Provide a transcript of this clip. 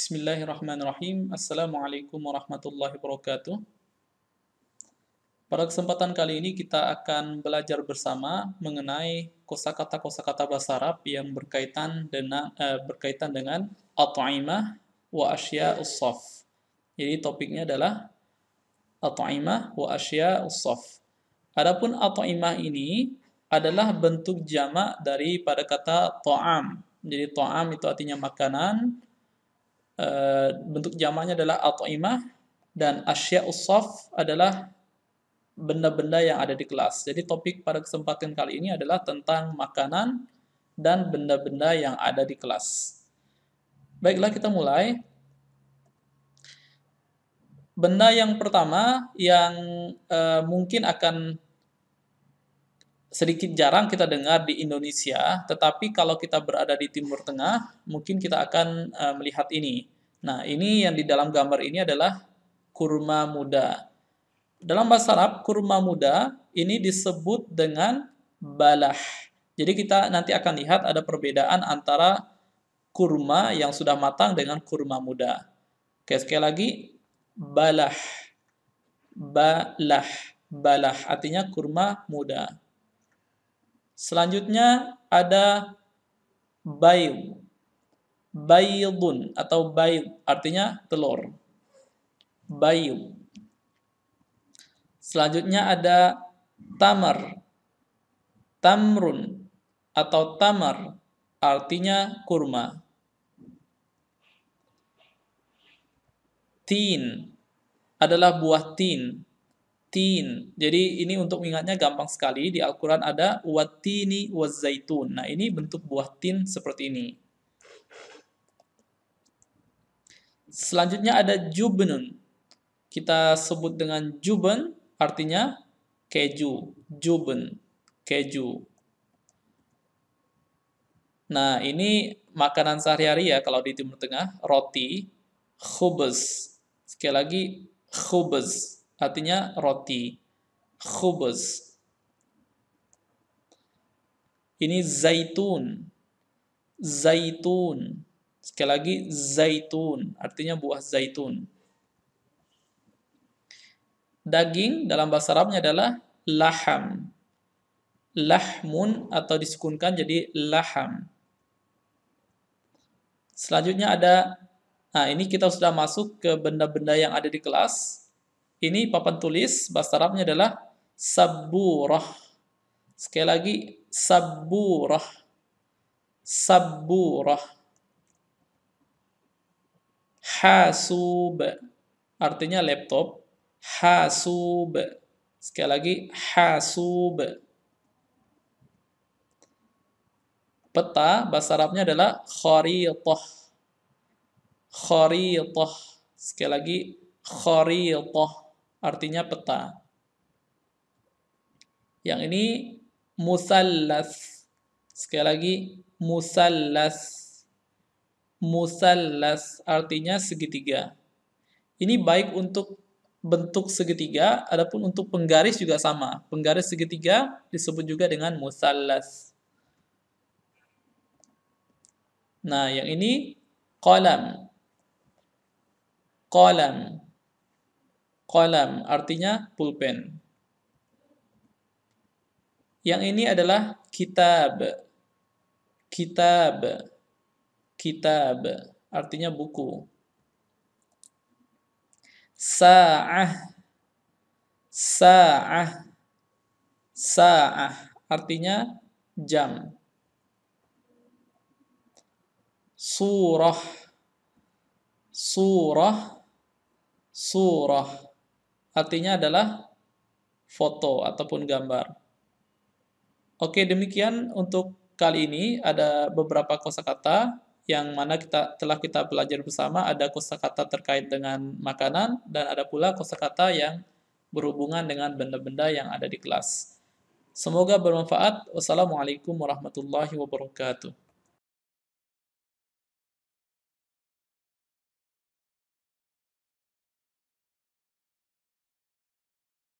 Bismillahirrahmanirrahim. Assalamualaikum warahmatullahi wabarakatuh. Pada kesempatan kali ini kita akan belajar bersama mengenai kosakata kosakata bahasa Arab yang berkaitan dengan eh, berkaitan dengan at'imah wa asya ussaf. Jadi topiknya adalah at'imah wa asya ussaf. Adapun at'imah ini adalah bentuk jamak daripada kata toam. Jadi toam itu artinya makanan, Eh, bentuk jamaknya adalah at'imah dan asya usaf adalah benda-benda yang ada di kelas. Jadi topik pada kesempatan kali ini adalah tentang makanan dan benda-benda yang ada di kelas. Baiklah kita mulai. Benda yang pertama yang e, mungkin akan sedikit jarang kita dengar di Indonesia, tetapi kalau kita berada di Timur Tengah, mungkin kita akan e, melihat ini. Nah, ini yang di dalam gambar ini adalah kurma muda. Dalam bahasa Arab, kurma muda ini disebut dengan balah. Jadi kita nanti akan lihat ada perbedaan antara kurma yang sudah matang dengan kurma muda. Oke, sekali lagi, balah. Balah. Balah, artinya kurma muda. Selanjutnya ada bayu. Bayidun atau bayid artinya telur. Bayu. Selanjutnya ada tamar. Tamrun atau tamar artinya kurma. Tin adalah buah tin. Tin. Jadi ini untuk mengingatnya gampang sekali. Di Al-Quran ada watini wazaitun. Nah ini bentuk buah tin seperti ini Selanjutnya ada jubnun. Kita sebut dengan juben, artinya keju. Juben, keju. Nah, ini makanan sehari-hari ya kalau di Timur Tengah, roti, khubes. Sekali lagi, khubes, artinya roti. Khubes. Ini zaitun. Zaitun Sekali lagi, zaitun, artinya buah zaitun. Daging dalam bahasa Arabnya adalah laham. Lahmun atau disukunkan jadi laham. Selanjutnya ada, nah ini kita sudah masuk ke benda-benda yang ada di kelas. Ini papan tulis, bahasa Arabnya adalah saburah. Sekali lagi, saburah. Saburah hasub artinya laptop hasub sekali lagi hasub peta bahasa Arabnya adalah kharithah kharithah sekali lagi kharithah artinya peta yang ini musallas sekali lagi musallas musallas artinya segitiga. Ini baik untuk bentuk segitiga, adapun untuk penggaris juga sama. Penggaris segitiga disebut juga dengan musallas. Nah, yang ini kolam. Kolam. Kolam artinya pulpen. Yang ini adalah kitab. Kitab kitab artinya buku sa'ah sa'ah sa'ah artinya jam surah surah surah artinya adalah foto ataupun gambar oke demikian untuk kali ini ada beberapa kosakata yang mana kita telah kita pelajari bersama ada kosakata terkait dengan makanan dan ada pula kosakata yang berhubungan dengan benda-benda yang ada di kelas. Semoga bermanfaat. Wassalamualaikum warahmatullahi wabarakatuh.